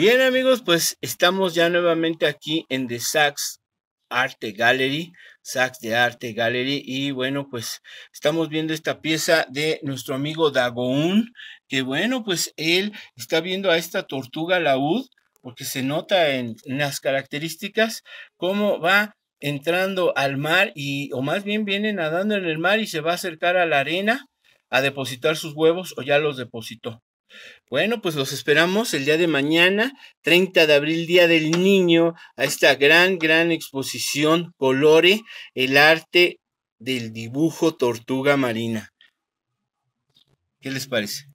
Bien amigos, pues estamos ya nuevamente aquí en The Sachs Arte Gallery, Sachs de Arte Gallery, y bueno, pues estamos viendo esta pieza de nuestro amigo Dagoun, que bueno, pues él está viendo a esta tortuga laúd, porque se nota en, en las características cómo va entrando al mar y o más bien viene nadando en el mar y se va a acercar a la arena a depositar sus huevos o ya los depositó. Bueno, pues los esperamos el día de mañana, 30 de abril, Día del Niño, a esta gran, gran exposición Colore, el arte del dibujo tortuga marina. ¿Qué les parece?